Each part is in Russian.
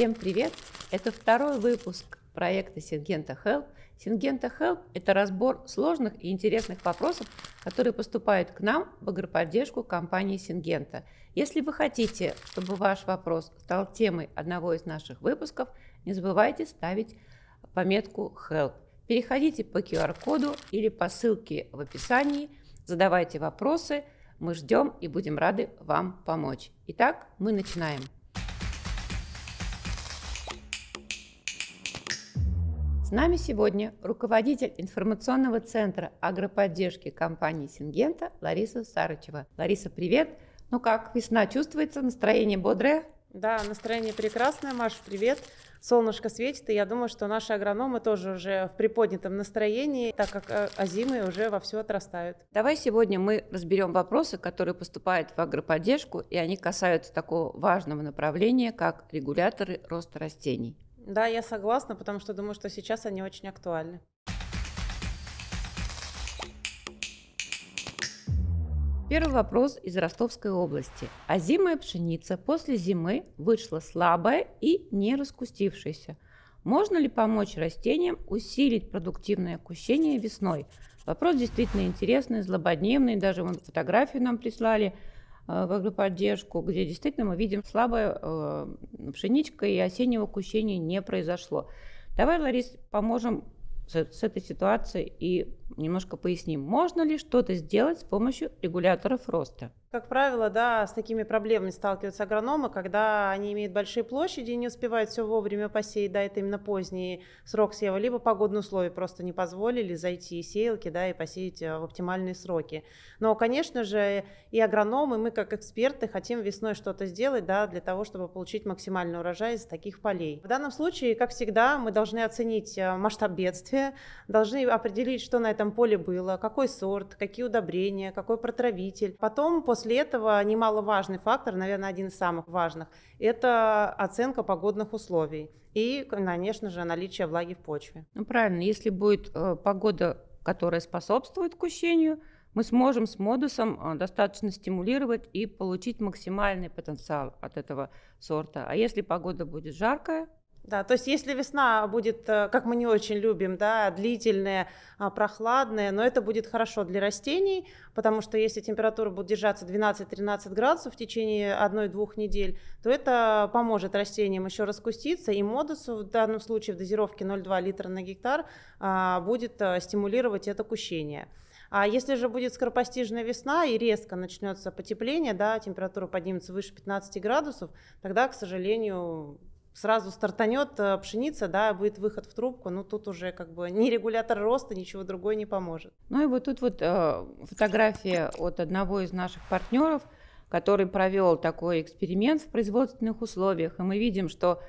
Всем привет! Это второй выпуск проекта Сингента Help. Сингента Help – это разбор сложных и интересных вопросов, которые поступают к нам в агроподдержку компании Сингента. Если вы хотите, чтобы ваш вопрос стал темой одного из наших выпусков, не забывайте ставить пометку Help. Переходите по QR-коду или по ссылке в описании, задавайте вопросы, мы ждем и будем рады вам помочь. Итак, мы начинаем. С нами сегодня руководитель информационного центра агроподдержки компании «Сингента» Лариса Сарычева. Лариса, привет! Ну как, весна чувствуется, настроение бодрое? Да, настроение прекрасное. Маш, привет! солнышко светит, и я думаю, что наши агрономы тоже уже в приподнятом настроении, так как э, озимы уже вовсю отрастают. Давай сегодня мы разберем вопросы, которые поступают в агроподдержку, и они касаются такого важного направления, как регуляторы роста растений. Да, я согласна, потому что думаю, что сейчас они очень актуальны. Первый вопрос из Ростовской области. а Озимая пшеница после зимы вышла слабая и не раскустившаяся. Можно ли помочь растениям усилить продуктивное кущение весной? Вопрос действительно интересный, злободневный. Даже вон фотографию нам прислали – а, поддержку, где действительно мы видим слабое э, пшеничка и осеннего кущения не произошло. Давай, Ларис, поможем с этой ситуацией и немножко поясним, можно ли что-то сделать с помощью регуляторов роста. Как правило, да, с такими проблемами сталкиваются агрономы, когда они имеют большие площади и не успевают все вовремя посеять, да, это именно поздний срок сева, либо погодные условия просто не позволили зайти сеялки, да, и посеять э, в оптимальные сроки. Но, конечно же, и агрономы, мы как эксперты хотим весной что-то сделать, да, для того, чтобы получить максимальный урожай из таких полей. В данном случае, как всегда, мы должны оценить э, масштаб бедствия, должны определить, что на это этом поле было, какой сорт, какие удобрения, какой протравитель. Потом после этого немаловажный фактор, наверное, один из самых важных, это оценка погодных условий и, конечно же, наличие влаги в почве. Ну правильно, если будет э, погода, которая способствует кущению, мы сможем с модусом э, достаточно стимулировать и получить максимальный потенциал от этого сорта. А если погода будет жаркая, да, то есть если весна будет, э, как мы не очень любим, да, длительная, прохладная, но это будет хорошо для растений, потому что если температура будет держаться 12-13 градусов в течение одной-двух недель, то это поможет растениям еще раскуститься, и модусу в данном случае в дозировке 0,2 литра на гектар а, будет э, стимулировать это кущение. А если же будет скоропостижная весна и резко начнется потепление, да, температура поднимется выше 15 градусов, тогда, к сожалению, сразу стартанет э, пшеница, да, будет выход в трубку, но ну, тут уже как бы ни регулятор роста, ничего другое не поможет. Ну и вот тут вот э, фотография от одного из наших партнеров, который провел такой эксперимент в производственных условиях, и мы видим, что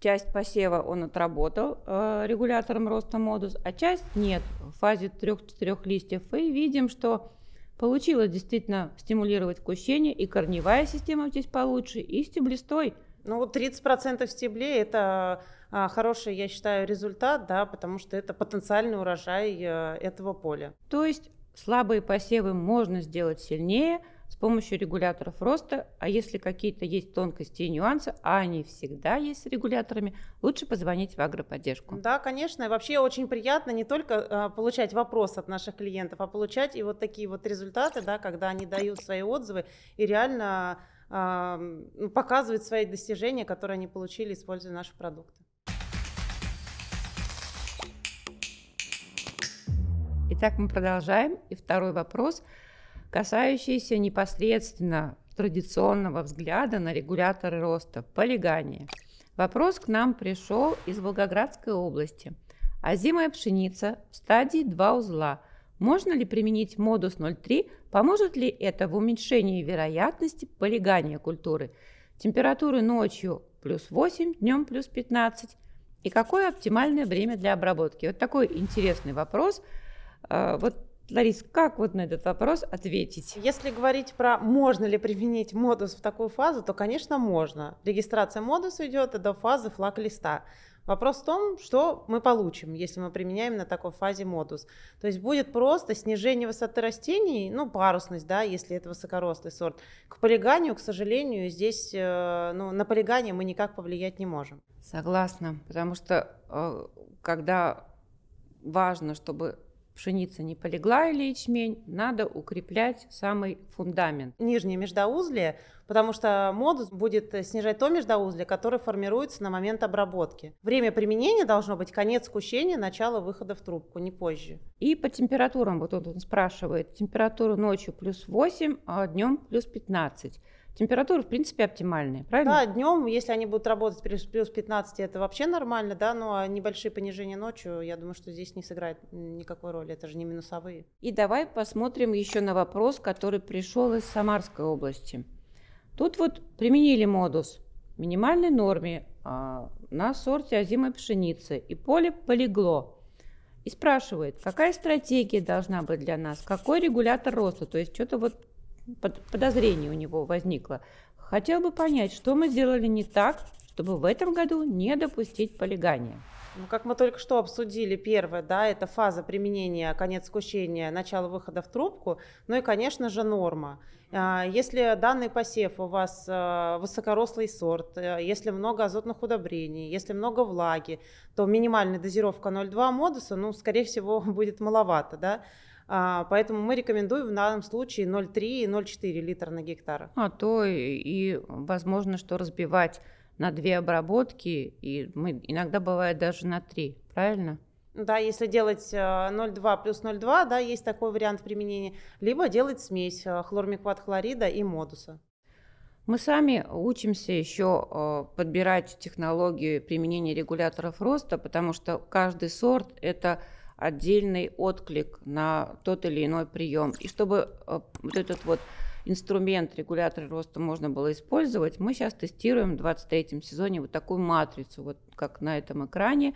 часть посева он отработал э, регулятором роста модус, а часть нет в фазе трех-четырех листьев, и видим, что получилось действительно стимулировать кущение, и корневая система здесь получше, и стеблестой – ну, вот 30% стеблей – это а, хороший, я считаю, результат, да, потому что это потенциальный урожай э, этого поля. То есть слабые посевы можно сделать сильнее с помощью регуляторов роста, а если какие-то есть тонкости и нюансы, а они всегда есть с регуляторами, лучше позвонить в агроподдержку. Да, конечно, вообще очень приятно не только а, получать вопрос от наших клиентов, а получать и вот такие вот результаты, да, когда они дают свои отзывы и реально а, показывают свои достижения, которые они получили, используя наши продукты. Итак, мы продолжаем. И второй вопрос, касающийся непосредственно традиционного взгляда на регуляторы роста – полигания. Вопрос к нам пришел из Волгоградской области. Озимая пшеница в стадии 2 узла – можно ли применить модус 0,3? Поможет ли это в уменьшении вероятности полегания культуры? Температуры ночью плюс 8, днем плюс 15. И какое оптимальное время для обработки? Вот такой интересный вопрос. А, вот Ларис, как вот на этот вопрос ответить? Если говорить про можно ли применить модус в такую фазу, то, конечно, можно. Регистрация модуса идет до фазы флаг листа. Вопрос в том, что мы получим, если мы применяем на такой фазе модус. То есть будет просто снижение высоты растений, ну, парусность, да, если это высокорослый сорт. К полиганию, к сожалению, здесь, э, ну, на полигание мы никак повлиять не можем. Согласна, потому что э, когда важно, чтобы пшеница не полегла или ячмень, надо укреплять самый фундамент. Нижнее междоузлие, потому что модус будет снижать то междоузлие, которое формируется на момент обработки. Время применения должно быть конец кущения, начало выхода в трубку, не позже. И по температурам, вот он спрашивает, температура ночью плюс 8, а днем плюс 15 температуры, в принципе, оптимальные, правильно? Да, днем, если они будут работать плюс, плюс 15, это вообще нормально, да, но ну, а небольшие понижения ночью, я думаю, что здесь не сыграет никакой роли, это же не минусовые. И давай посмотрим еще на вопрос, который пришел из Самарской области. Тут вот применили модус минимальной норме а, на сорте озимой пшеницы, и поле полегло. И спрашивает, какая стратегия должна быть для нас, какой регулятор роста, то есть что-то вот подозрение у него возникло, хотел бы понять, что мы сделали не так, чтобы в этом году не допустить полигания. Ну, как мы только что обсудили, первое, да, это фаза применения, конец скучения, начало выхода в трубку, ну и, конечно же, норма. А, если данный посев у вас э, высокорослый сорт, э, если много азотных удобрений, если много влаги, то минимальная дозировка 0,2 модуса, ну, скорее всего, будет маловато, да. А, поэтому мы рекомендуем в данном случае 0,3 и 0,4 литра на гектар. А то и возможно, что разбивать на две обработки, и мы иногда бывает даже на три, правильно? Да, если делать 0,2 а, плюс 0,2, да, есть такой вариант применения. Либо делать смесь а, хлормикват хлорида и модуса. Мы сами учимся еще подбирать технологии применения регуляторов роста, потому что каждый сорт – это отдельный отклик на тот или иной прием. И чтобы э, вот этот вот инструмент регулятора роста можно было использовать, мы сейчас тестируем в 23 сезоне вот такую матрицу, вот как на этом экране.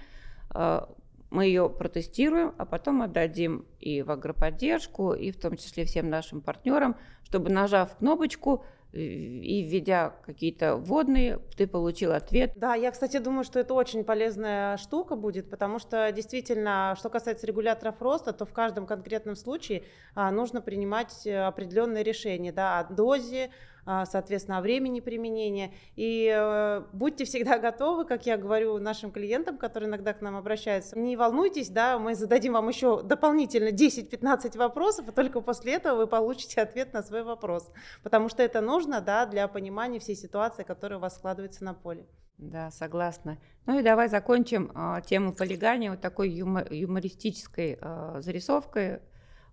Э, мы ее протестируем, а потом отдадим и в агроподдержку, и в том числе всем нашим партнерам, чтобы, нажав кнопочку, и введя какие-то вводные, ты получил ответ. Да, я, кстати, думаю, что это очень полезная штука будет, потому что действительно, что касается регуляторов роста, то в каждом конкретном случае а, нужно принимать э, определенные решения да, о дозе, а, соответственно, о времени применения. И э, будьте всегда готовы, как я говорю нашим клиентам, которые иногда к нам обращаются, не волнуйтесь, да, мы зададим вам еще дополнительно 10-15 вопросов, и только после этого вы получите ответ на свой вопрос, потому что это нужно, да, для понимания всей ситуации, которая у вас складывается на поле. Да, согласна. Ну и давай закончим э, тему полигания вот такой юмор, юмористической э, зарисовкой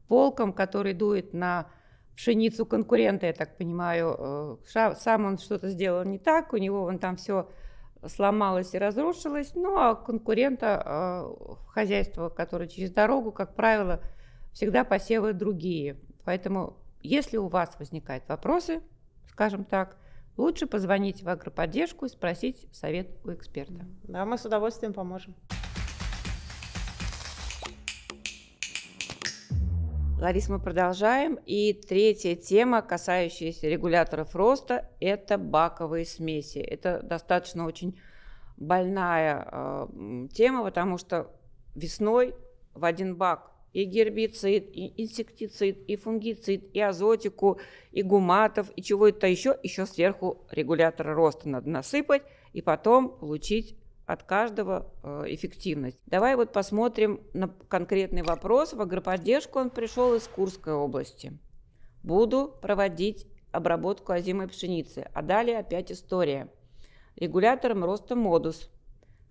волком, который дует на пшеницу конкурента, я так понимаю. Э, сам он что-то сделал не так, у него вон там все сломалось и разрушилось. Ну, а конкурента э, хозяйство, которое через дорогу, как правило, всегда посевы другие. Поэтому, если у вас возникают вопросы, скажем так, лучше позвонить в агроподдержку и спросить совет у эксперта. Да, мы с удовольствием поможем. Ларис, мы продолжаем. И третья тема, касающаяся регуляторов роста, это баковые смеси. Это достаточно очень больная э, тема, потому что весной в один бак и гербицид, и инсектицид, и фунгицид, и азотику, и гуматов, и чего-то еще, еще сверху регулятора роста надо насыпать и потом получить от каждого э, эффективность. Давай вот посмотрим на конкретный вопрос. В агроподдержку он пришел из Курской области. Буду проводить обработку озимой пшеницы. А далее опять история. Регулятором роста модус.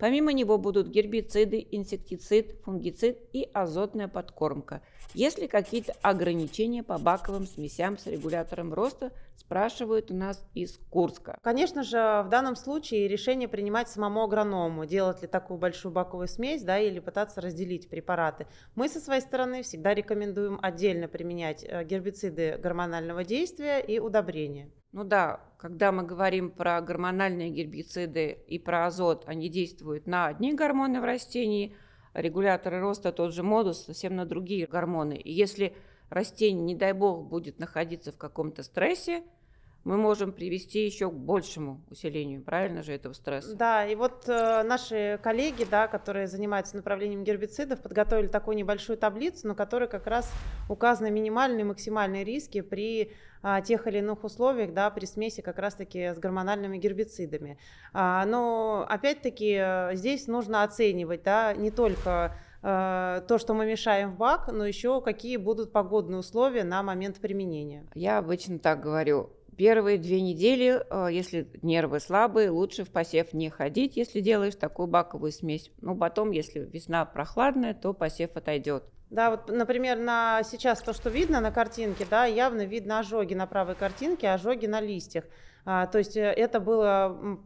Помимо него будут гербициды, инсектицид, фунгицид и азотная подкормка. Есть ли какие-то ограничения по баковым смесям с регулятором роста, спрашивают у нас из Курска. Конечно же, в данном случае решение принимать самому агроному, делать ли такую большую баковую смесь, да, или пытаться разделить препараты. Мы со своей стороны всегда рекомендуем отдельно применять э, гербициды гормонального действия и удобрения. Ну да, когда мы говорим про гормональные гербициды и про азот, они действуют на одни гормоны в растении, регуляторы роста, тот же модус, совсем на другие гормоны. И если растение, не дай бог, будет находиться в каком-то стрессе, мы можем привести еще к большему усилению, правильно же, этого стресса. Да, и вот э, наши коллеги, да, которые занимаются направлением гербицидов, подготовили такую небольшую таблицу, на которой как раз указаны минимальные и максимальные риски при а, тех или иных условиях, да, при смеси как раз-таки с гормональными гербицидами. А, но опять-таки э, здесь нужно оценивать, да, не только э, то, что мы мешаем в бак, но еще какие будут погодные условия на момент применения. Я обычно так говорю, Первые две недели, э, если нервы слабые, лучше в посев не ходить, если делаешь такую баковую смесь. Но потом, если весна прохладная, то посев отойдет. Да, вот, например, на сейчас то, что видно на картинке, да, явно видно ожоги на правой картинке, ожоги на листьях. А, то есть э, это было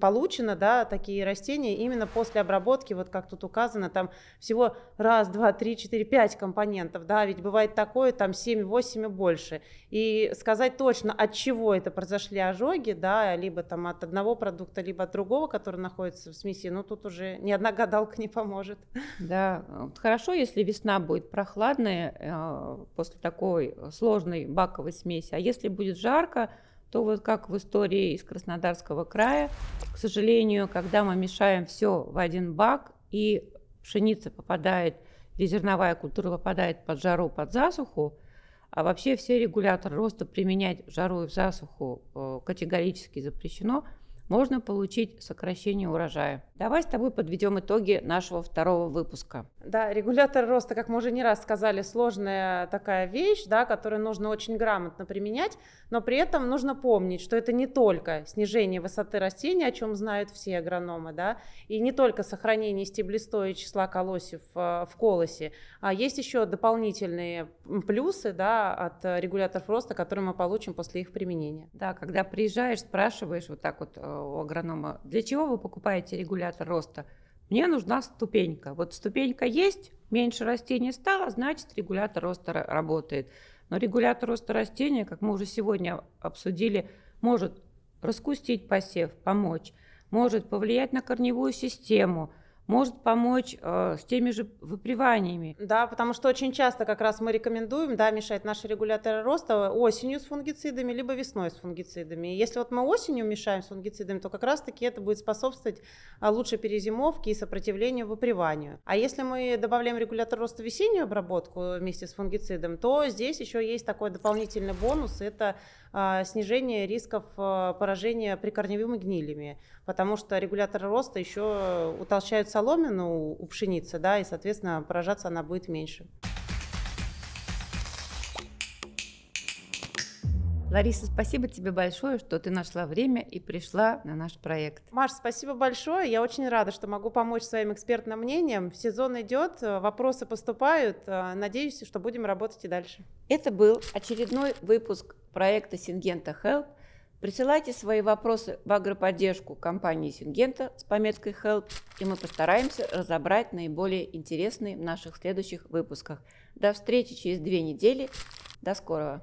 получено, да, такие растения именно после обработки, вот как тут указано, там всего раз, два, три, четыре, пять компонентов, да, ведь бывает такое, там семь, восемь и больше. И сказать точно, от чего это произошли ожоги, да, либо там от одного продукта, либо от другого, который находится в смеси, ну тут уже ни одна гадалка не поможет. Да, хорошо, если весна будет прохладная э, после такой сложной баковой смеси, а если будет жарко, то вот как в истории из Краснодарского края, к сожалению, когда мы мешаем все в один бак, и пшеница попадает, или зерновая культура попадает под жару, под засуху, а вообще все регуляторы роста применять в жару и в засуху э, категорически запрещено, можно получить сокращение урожая. Давай с тобой подведем итоги нашего второго выпуска. Да, регулятор роста, как мы уже не раз сказали, сложная такая вещь, да, которую нужно очень грамотно применять, но при этом нужно помнить, что это не только снижение высоты растения, о чем знают все агрономы, да, и не только сохранение стеблестоя и числа колосьев э, в колосе, а есть еще дополнительные плюсы да, от регуляторов роста, которые мы получим после их применения. Да, когда приезжаешь, спрашиваешь вот так вот э, у агронома, для чего вы покупаете регулятор роста? мне нужна ступенька. Вот ступенька есть, меньше растений стало, значит регулятор роста работает. Но регулятор роста растения, как мы уже сегодня обсудили, может раскустить посев, помочь, может повлиять на корневую систему – может помочь э, с теми же выприваниями. Да, потому что очень часто как раз мы рекомендуем, да, мешать наши регуляторы роста осенью с фунгицидами, либо весной с фунгицидами. И если вот мы осенью мешаем с фунгицидами, то как раз-таки это будет способствовать э, лучшей перезимовке и сопротивлению выприванию. А если мы добавляем регулятор роста весеннюю обработку вместе с фунгицидом, то здесь еще есть такой дополнительный бонус, это э, снижение рисков э, поражения прикорневыми гнилями, потому что регуляторы роста еще утолщают соломину у пшеницы, да, и, соответственно, поражаться она будет меньше. Лариса, спасибо тебе большое, что ты нашла время и пришла на наш проект. Маш, спасибо большое. Я очень рада, что могу помочь своим экспертным мнением. Сезон идет, э, вопросы поступают. Э, надеюсь, что будем работать и дальше. Это был очередной выпуск проекта Сингента Help – Присылайте свои вопросы в агроподдержку компании Сингента с пометкой «Help», и мы постараемся разобрать наиболее интересные в наших следующих выпусках. До встречи через две недели. До скорого!